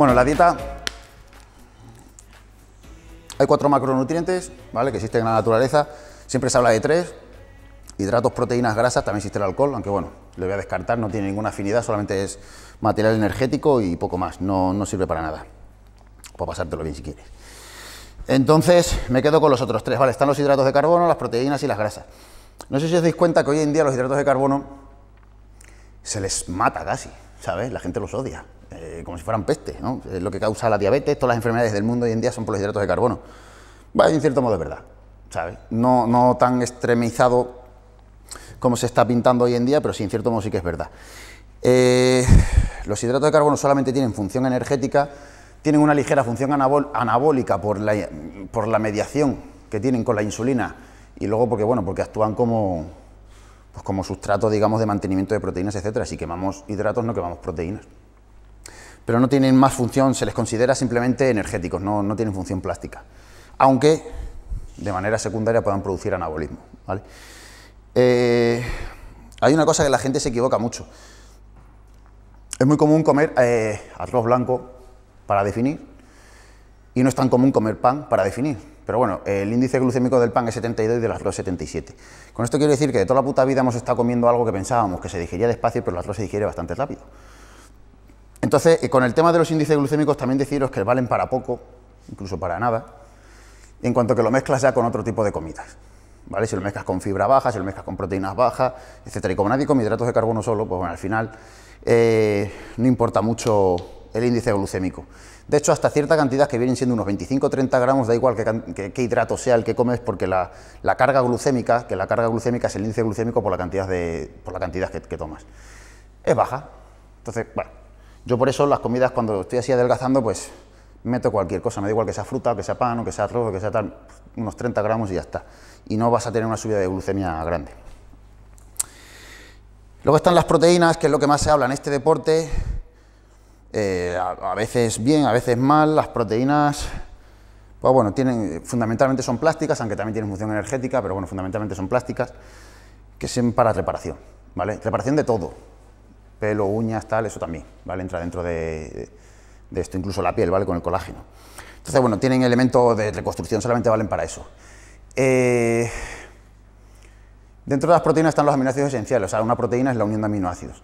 Bueno, la dieta hay cuatro macronutrientes, ¿vale? Que existen en la naturaleza. Siempre se habla de tres. Hidratos, proteínas, grasas, también existe el alcohol, aunque bueno, lo voy a descartar, no tiene ninguna afinidad, solamente es material energético y poco más, no, no sirve para nada. Puedo pasártelo bien si quieres. Entonces, me quedo con los otros tres, ¿vale? Están los hidratos de carbono, las proteínas y las grasas. No sé si os dais cuenta que hoy en día los hidratos de carbono se les mata casi, ¿sabes? La gente los odia. Eh, como si fueran peste, ¿no? Es lo que causa la diabetes, todas las enfermedades del mundo hoy en día son por los hidratos de carbono. Bueno, en cierto modo es verdad, ¿sabes? No, no tan extremizado como se está pintando hoy en día, pero sí, en cierto modo sí que es verdad. Eh, los hidratos de carbono solamente tienen función energética, tienen una ligera función anabólica por la, por la mediación que tienen con la insulina y luego porque, bueno, porque actúan como, pues como sustrato, digamos, de mantenimiento de proteínas, etc. Si quemamos hidratos, no quemamos proteínas pero no tienen más función, se les considera simplemente energéticos, no, tienen función plástica, aunque de manera secundaria puedan producir anabolismo. Eh, hay una cosa que la gente se equivoca mucho. Es muy común comer eh, arroz blanco para definir y no es tan común comer pan para definir. Pero bueno, el índice glucémico del pan es 72 y del arroz 77. Con esto quiero decir que de toda la puta vida hemos estado comiendo algo que pensábamos que se digería despacio, pero el arroz se digiere bastante rápido. Entonces, eh, con el tema de los índices glucémicos también deciros que valen para poco, incluso para nada, en cuanto que lo mezclas ya con otro tipo de comidas. ¿Vale? Si lo mezclas con fibra baja, si lo mezclas con proteínas bajas, etc. Y como nadie come hidratos de carbono solo, pues bueno, al final eh, no importa mucho el índice glucémico. De hecho, hasta cierta cantidad, que vienen siendo unos 25-30 gramos, da igual qué, hidrato sea el que comes, porque la, carga glucémica, que la carga glucémica es el índice glucémico por la cantidad, de, por la cantidad que tomas, es baja. Entonces, bueno, yo por eso las comidas cuando estoy así adelgazando, pues meto cualquier cosa, me da igual que sea fruta, que sea pan, o que sea arroz, que sea tal, unos 30 gramos y ya está. Y no vas a tener una subida de glucemia grande. Luego están las proteínas, que es lo que más se habla en este deporte. Eh, a, veces bien, a veces mal. Las proteínas, pues bueno, tienen, fundamentalmente son plásticas, aunque también tienen función energética, pero bueno, fundamentalmente son plásticas, que son para reparación, ¿vale? Reparación de todo, pelo, uñas, tal, eso también, ¿vale? Entra dentro de, esto, incluso la piel, ¿vale? Con el colágeno. Entonces, bueno, tienen elementos de reconstrucción, solamente valen para eso. Eh, dentro de las proteínas están los aminoácidos esenciales, o sea, una proteína es la unión de aminoácidos.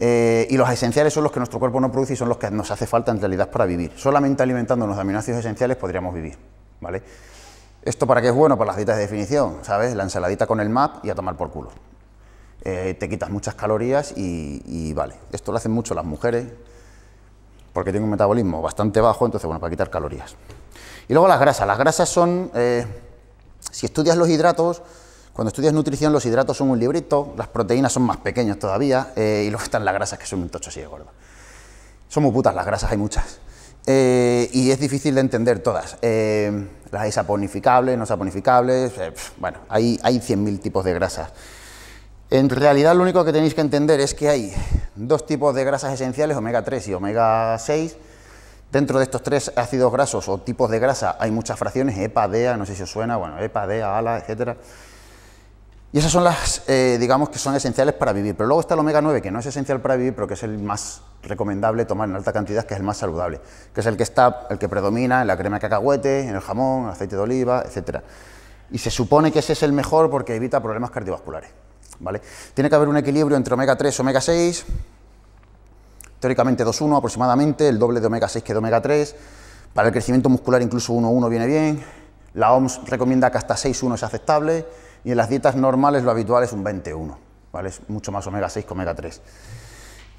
Eh, y los esenciales son los que nuestro cuerpo no produce y son los que nos hace falta en realidad para vivir. Solamente alimentándonos de aminoácidos esenciales podríamos vivir, ¿vale? ¿Esto para qué es bueno? Para las dietas de definición, ¿sabes? La ensaladita con el MAP y a tomar por culo. Eh, te quitas muchas calorías y, vale. Esto lo hacen mucho las mujeres porque tienen un metabolismo bastante bajo, entonces bueno, para quitar calorías. Y luego las grasas. Las grasas son, eh, si estudias los hidratos, cuando estudias nutrición los hidratos son un librito, las proteínas son más pequeñas todavía eh, y luego están las grasas que son un tocho así de gordo. Son muy putas las grasas, hay muchas. y es difícil de entender todas. las hay saponificables, no saponificables, bueno, hay, hay 100.000 tipos de grasas. En realidad lo único que tenéis que entender es que hay dos tipos de grasas esenciales, omega 3 y omega 6. Dentro de estos tres ácidos grasos o tipos de grasa hay muchas fracciones, EPA, DEA, no sé si os suena, bueno, EPA, DEA, ALA, etcétera. Y esas son las, eh, digamos, que son esenciales para vivir. Pero luego está el omega 9, que no es esencial para vivir, pero que es el más recomendable tomar en alta cantidad, que es el más saludable, que es el que está, el que predomina en la crema de cacahuete, en el jamón, en el aceite de oliva, etcétera. Y se supone que ese es el mejor porque evita problemas cardiovasculares. ¿vale? Tiene que haber un equilibrio entre omega 3 y omega 6, teóricamente 2,1 aproximadamente, el doble de omega 6 que de omega 3, para el crecimiento muscular incluso 1,1 viene bien, la OMS recomienda que hasta 6,1 es aceptable y en las dietas normales lo habitual es un 21, ¿vale? Es mucho más omega 6 que omega 3.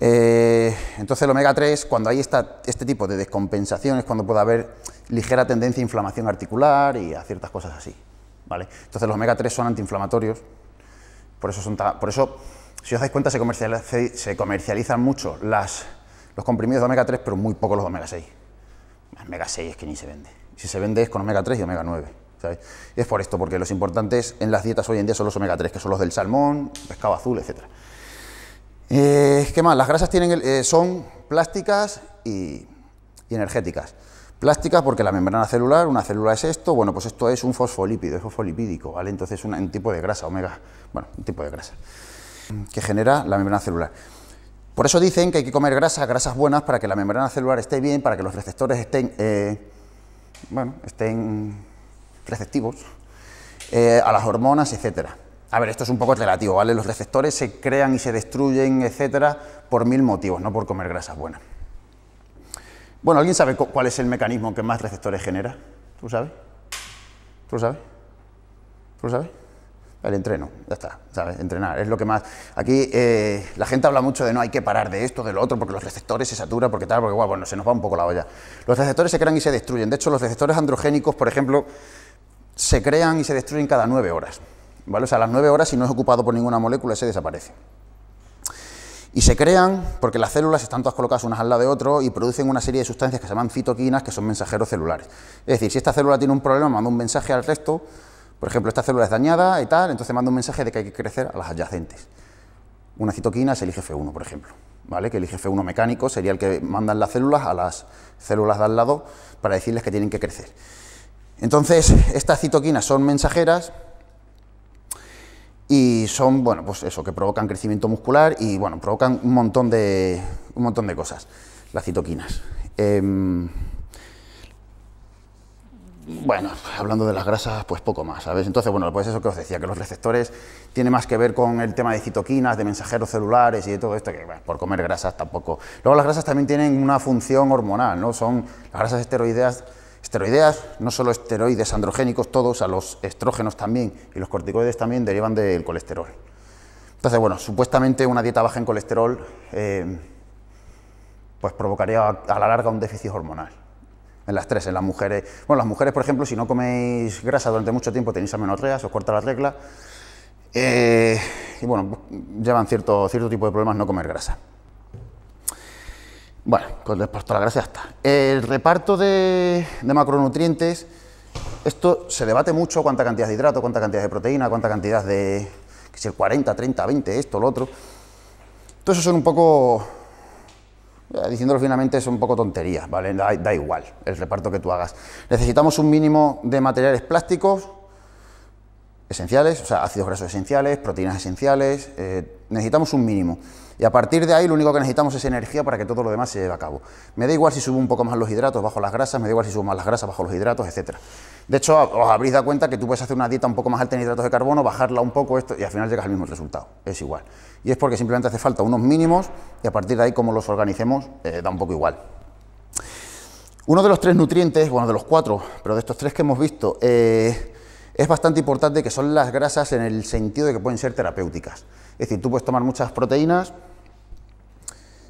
Eh, entonces el omega 3, cuando hay este tipo de descompensaciones, cuando puede haber ligera tendencia a inflamación articular y a ciertas cosas así. ¿vale? Entonces los omega 3 son antiinflamatorios, por eso, son por eso si os dais cuenta, se, se comercializan mucho las, los comprimidos de omega 3, pero muy poco los de omega 6. omega 6 es que ni se vende. Si se vende es con omega 3 y omega 9. es por esto, porque los importantes en las dietas hoy en día son los omega 3, que son los del salmón, pescado azul, etc. Es eh, que más? Las grasas tienen eh, son plásticas y energéticas. Plásticas porque la membrana celular, una célula es esto, bueno, pues esto es un fosfolípido, es fosfolipídico, ¿vale? Entonces un tipo de grasa, omega, bueno, un tipo de grasa que genera la membrana celular. Por eso dicen que hay que comer grasas, grasas buenas, para que la membrana celular esté bien, para que los receptores estén, eh, bueno, estén receptivos eh, a las hormonas, etcétera. A ver, esto es un poco relativo, ¿vale? Los receptores se crean y se destruyen, etcétera, por mil motivos, no por comer grasas buenas. Bueno, ¿alguien sabe cuál es el mecanismo que más receptores genera? ¿Tú sabes? ¿Tú sabes? ¿Tú sabes? El entreno, ya está, ¿sabes? Entrenar, es lo que más... Aquí eh, la gente habla mucho de no hay que parar de esto, de lo otro, porque los receptores se saturan, porque tal, porque bueno, se nos va un poco la olla. Los receptores se crean y se destruyen. De hecho, los receptores androgénicos, por ejemplo, se crean y se destruyen cada nueve horas. ¿vale? O sea, a las nueve horas, si no es ocupado por ninguna molécula, se desaparece. Y se crean porque las células están todas colocadas unas al lado de otro y producen una serie de sustancias que se llaman citoquinas, que son mensajeros celulares. Es decir, si esta célula tiene un problema, manda un mensaje al resto, por ejemplo, esta célula es dañada y tal, entonces manda un mensaje de que hay que crecer a las adyacentes. Una citoquina es el IGF-1, por ejemplo, ¿vale? que el IGF-1 mecánico sería el que mandan las células a las células de al lado para decirles que tienen que crecer. Entonces, estas citoquinas son mensajeras y son, bueno, pues eso, que provocan crecimiento muscular y, bueno, provocan un montón de, un montón de cosas, las citoquinas. Em, bueno, hablando de las grasas, pues poco más, ¿sabes? Entonces, bueno, pues eso que os decía, que los receptores tiene más que ver con el tema de citoquinas, de mensajeros celulares y de todo esto, que por comer grasas tampoco. Luego las grasas también tienen una función hormonal, ¿no? Son las grasas esteroideas Esteroideas, no solo esteroides androgénicos, todos, a los estrógenos también y los corticoides también derivan del colesterol. Entonces, bueno, supuestamente una dieta baja en colesterol eh, pues provocaría a la larga un déficit hormonal. En las tres, en las mujeres. Bueno, las mujeres, por ejemplo, si no coméis grasa durante mucho tiempo, tenéis amenorreas, os corta la regla. Eh, y bueno, llevan cierto, cierto tipo de problemas no comer grasa. Bueno, con el puesto la gracia El reparto de, macronutrientes, esto se debate mucho, cuánta cantidad de hidrato, cuánta cantidad de proteína, cuánta cantidad de, que si 40, 30, 20, esto, lo otro. Todo eso son un poco, eh, diciéndolo finalmente, son un poco tonterías, ¿vale? Da, igual el reparto que tú hagas. Necesitamos un mínimo de materiales plásticos, esenciales, o sea, ácidos grasos esenciales, proteínas esenciales, eh, necesitamos un mínimo. Y a partir de ahí lo único que necesitamos es energía para que todo lo demás se lleve a cabo. Me da igual si subo un poco más los hidratos bajo las grasas, me da igual si subo más las grasas bajo los hidratos, etc. De hecho, os habréis dado cuenta que tú puedes hacer una dieta un poco más alta en hidratos de carbono, bajarla un poco esto, y al final llegas al mismo resultado. Es igual. Y es porque simplemente hace falta unos mínimos y a partir de ahí como los organicemos eh, da un poco igual. Uno de los tres nutrientes, bueno, de los cuatro, pero de estos tres que hemos visto, eh, es bastante importante que son las grasas en el sentido de que pueden ser terapéuticas. Es decir, tú puedes tomar muchas proteínas,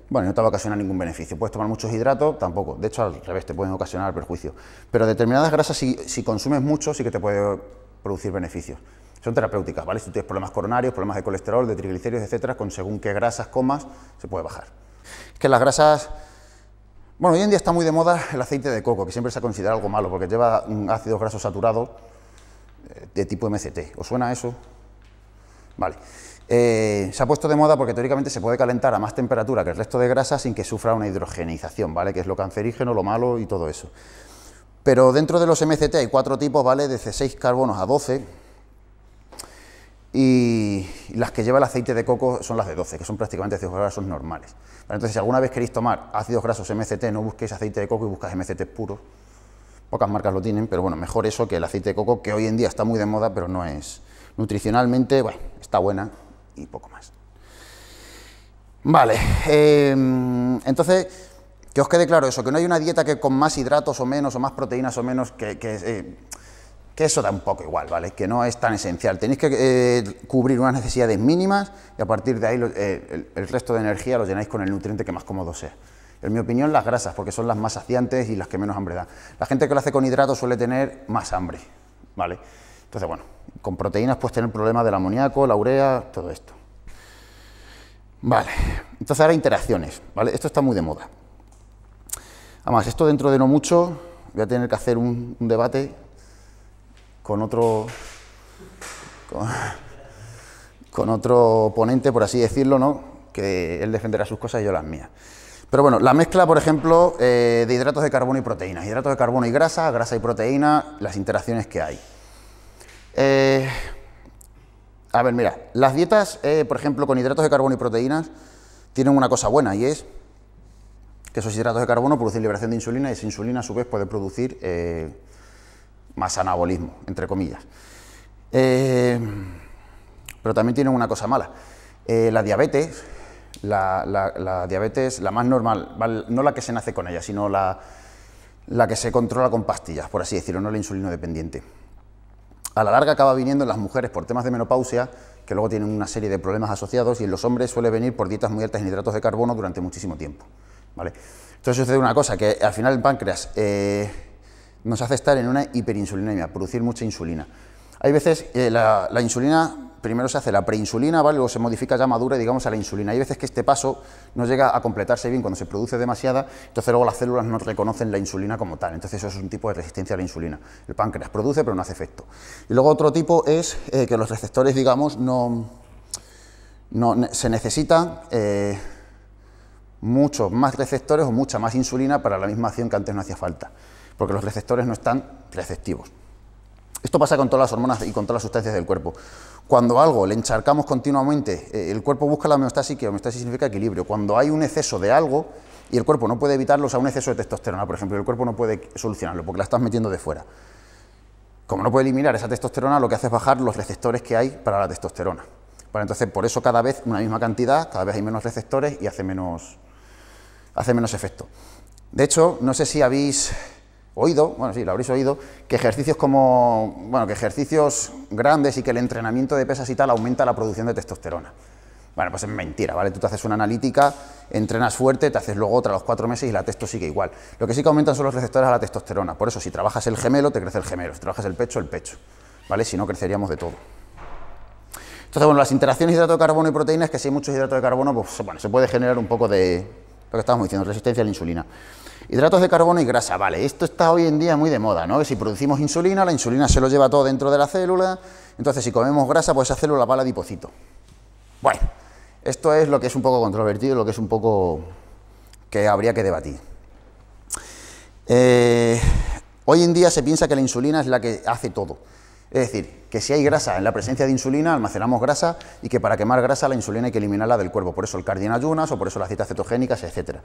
bueno, no te va a ocasionar ningún beneficio. Puedes tomar muchos hidratos, tampoco. De hecho, al revés, te pueden ocasionar perjuicio. Pero determinadas grasas, si, consumes mucho, sí que te puede producir beneficios. Son terapéuticas, ¿vale? Si tú tienes problemas coronarios, problemas de colesterol, de triglicéridos, etcétera, con según qué grasas comas, se puede bajar. Es que las grasas bueno, hoy en día está muy de moda el aceite de coco, que siempre se ha considerado algo malo porque lleva mm, ácidos grasos saturados de tipo MCT. ¿Os suena eso? Vale. Eh, se ha puesto de moda porque teóricamente se puede calentar a más temperatura que el resto de grasa sin que sufra una hidrogenización, ¿vale? Que es lo cancerígeno, lo malo y todo eso. Pero dentro de los MCT hay cuatro tipos, ¿vale? De C6 carbonos a 12. Y las que lleva el aceite de coco son las de 12, que son prácticamente ácidos grasos normales. Entonces, si alguna vez queréis tomar ácidos grasos MCT, no busquéis aceite de coco y buscáis MCT puros pocas marcas lo tienen, pero bueno, mejor eso que el aceite de coco, que hoy en día está muy de moda, pero no es nutricionalmente, bueno, está buena y poco más. Vale, em, entonces, que os quede claro eso, que no hay una dieta que con más hidratos o menos, o más proteínas o menos, que, eh, eso da un poco igual, ¿vale? Que no es tan esencial. Tenéis que eh, cubrir unas necesidades mínimas y a partir de ahí eh, el, el resto de energía lo llenáis con el nutriente que más cómodo sea. En mi opinión, las grasas, porque son las más saciantes y las que menos hambre dan. La gente que lo hace con hidratos suele tener más hambre, ¿vale? Entonces, bueno, con proteínas puedes tener problemas del amoníaco, la urea, todo esto. Vale, entonces ahora interacciones, ¿vale? Esto está muy de moda. Además, esto dentro de no mucho voy a tener que hacer un, debate con otro... Con, con otro ponente, por así decirlo, ¿no? Que él defenderá sus cosas y yo las mías. Pero bueno, la mezcla, por ejemplo, eh, de hidratos de carbono y proteínas. Hidratos de carbono y grasa, grasa y proteína, las interacciones que hay. Eh, a ver, mira, las dietas, eh, por ejemplo, con hidratos de carbono y proteínas, tienen una cosa buena y es que esos hidratos de carbono producen liberación de insulina y esa insulina a su vez puede producir más anabolismo, entre comillas. pero también tienen una cosa mala. la diabetes, la, diabetes, la más normal, no la que se nace con ella, sino la, que se controla con pastillas, por así decirlo, no la insulino dependiente. A la larga acaba viniendo en las mujeres por temas de menopausia, que luego tienen una serie de problemas asociados, y en los hombres suele venir por dietas muy altas en hidratos de carbono durante muchísimo tiempo. ¿vale? Entonces sucede una cosa, que al final el páncreas eh, nos hace estar en una hiperinsulinemia, producir mucha insulina. Hay veces eh, la, insulina, primero se hace la preinsulina, ¿vale? luego se modifica ya madura, digamos, a la insulina. Hay veces que este paso no llega a completarse bien cuando se produce demasiada, entonces luego las células no reconocen la insulina como tal. Entonces eso es un tipo de resistencia a la insulina. El páncreas produce pero no hace efecto. Y luego otro tipo es eh, que los receptores, digamos, no, se necesitan... Eh, muchos más receptores o mucha más insulina para la misma acción que antes no hacía falta, porque los receptores no están receptivos. Esto pasa con todas las hormonas y con todas las sustancias del cuerpo. Cuando algo le encharcamos continuamente, eh, el cuerpo busca la homeostasis, que homeostasis significa equilibrio. Cuando hay un exceso de algo y el cuerpo no puede evitarlo, o sea, un exceso de testosterona, por ejemplo, el cuerpo no puede solucionarlo porque la estás metiendo de fuera. Como no puede eliminar esa testosterona, lo que hace es bajar los receptores que hay para la testosterona. entonces, por eso cada vez una misma cantidad, cada vez hay menos receptores y hace menos, hace menos efecto. De hecho, no sé si habéis oído, bueno, sí, lo habréis oído, que ejercicios como, bueno, que ejercicios grandes y que el entrenamiento de pesas y tal aumenta la producción de testosterona. Bueno, pues es mentira, ¿vale? Tú te haces una analítica, entrenas fuerte, te haces luego otra a los cuatro meses y la testosterona sigue igual. Lo que sí que aumentan son los receptores a la testosterona. Por eso, si trabajas el gemelo, te crece el gemelo. Si trabajas el pecho, el pecho. ¿Vale? Si no, creceríamos de todo. Entonces, bueno, las interacciones hidrato de carbono y proteínas, que si hay muchos hidrato de carbono, pues bueno, se puede generar un poco de lo que estábamos diciendo, resistencia a la insulina. Hidratos de carbono y grasa, vale, esto está hoy en día muy de moda, ¿no? Que si producimos insulina, la insulina se lo lleva todo dentro de la célula, entonces si comemos grasa, pues esa célula va la adipocito. Bueno, esto es lo que es un poco controvertido, lo que es un poco que habría que debatir. Eh, hoy en día se piensa que la insulina es la que hace todo. Es decir, que si hay grasa en la presencia de insulina, almacenamos grasa y que para quemar grasa la insulina hay que eliminarla del cuerpo. Por eso el cardio en ayunas o por eso las citas cetogénicas, etcétera.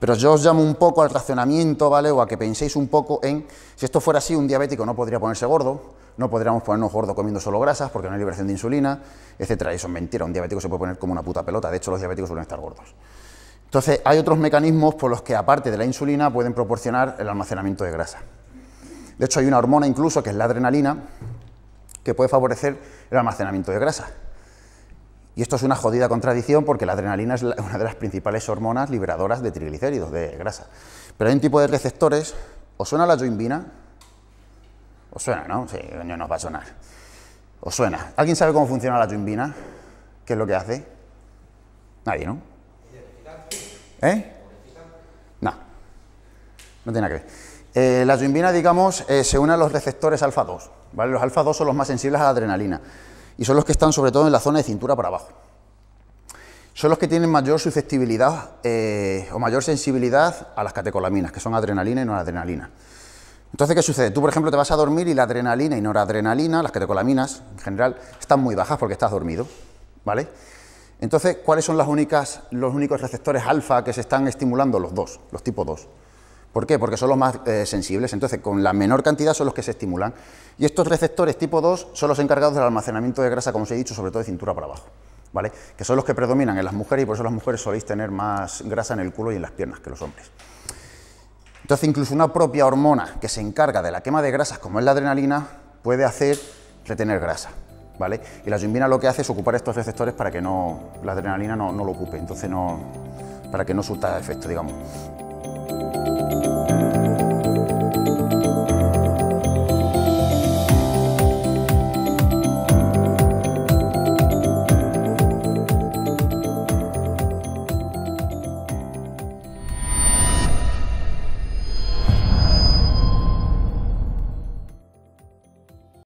Pero yo os llamo un poco al racionamiento, ¿vale? O a que penséis un poco en, si esto fuera así, un diabético no podría ponerse gordo, no podríamos ponernos gordo comiendo solo grasas porque no hay liberación de insulina, etc. Eso es mentira, un diabético se puede poner como una puta pelota, de hecho los diabéticos suelen estar gordos. Entonces, hay otros mecanismos por los que, aparte de la insulina, pueden proporcionar el almacenamiento de grasa. De hecho, hay una hormona incluso, que es la adrenalina, que puede favorecer el almacenamiento de grasa. Y esto es una jodida contradicción porque la adrenalina es una de las principales hormonas liberadoras de triglicéridos, de grasa. Pero hay un tipo de receptores, ¿os suena la joimbina? ¿Os suena, no? Sí, no nos va a sonar. ¿Os suena? ¿Alguien sabe cómo funciona la joimbina? ¿Qué es lo que hace? Nadie, ¿no? ¿Eh? No. No tiene nada que ver. Eh, la digamos, eh, se une a los receptores alfa 2. ¿vale? Los alfa 2 son los más sensibles a la adrenalina y son los que están sobre todo en la zona de cintura para abajo. Son los que tienen mayor susceptibilidad eh, o mayor sensibilidad a las catecolaminas, que son adrenalina y noradrenalina. Entonces, ¿qué sucede? Tú, por ejemplo, te vas a dormir y la adrenalina y noradrenalina, las catecolaminas en general, están muy bajas porque estás dormido. ¿Vale? Entonces, ¿cuáles son los únicos receptores alfa que se están estimulando? Los dos, los tipo 2. ¿Por qué? Porque son los más eh, sensibles. Entonces, con la menor cantidad son los que se estimulan. Y estos receptores tipo 2 son los encargados del almacenamiento de grasa, como os he dicho, sobre todo de cintura para abajo. ¿Vale? Que son los que predominan en las mujeres y por eso las mujeres soléis tener más grasa en el culo y en las piernas que los hombres. Entonces, incluso una propia hormona que se encarga de la quema de grasas, como es la adrenalina, puede hacer retener grasa. ¿Vale? Y la yumbina lo que hace es ocupar estos receptores para que no, la adrenalina no, lo ocupe, entonces no, para que no surta efecto, digamos. Thank you.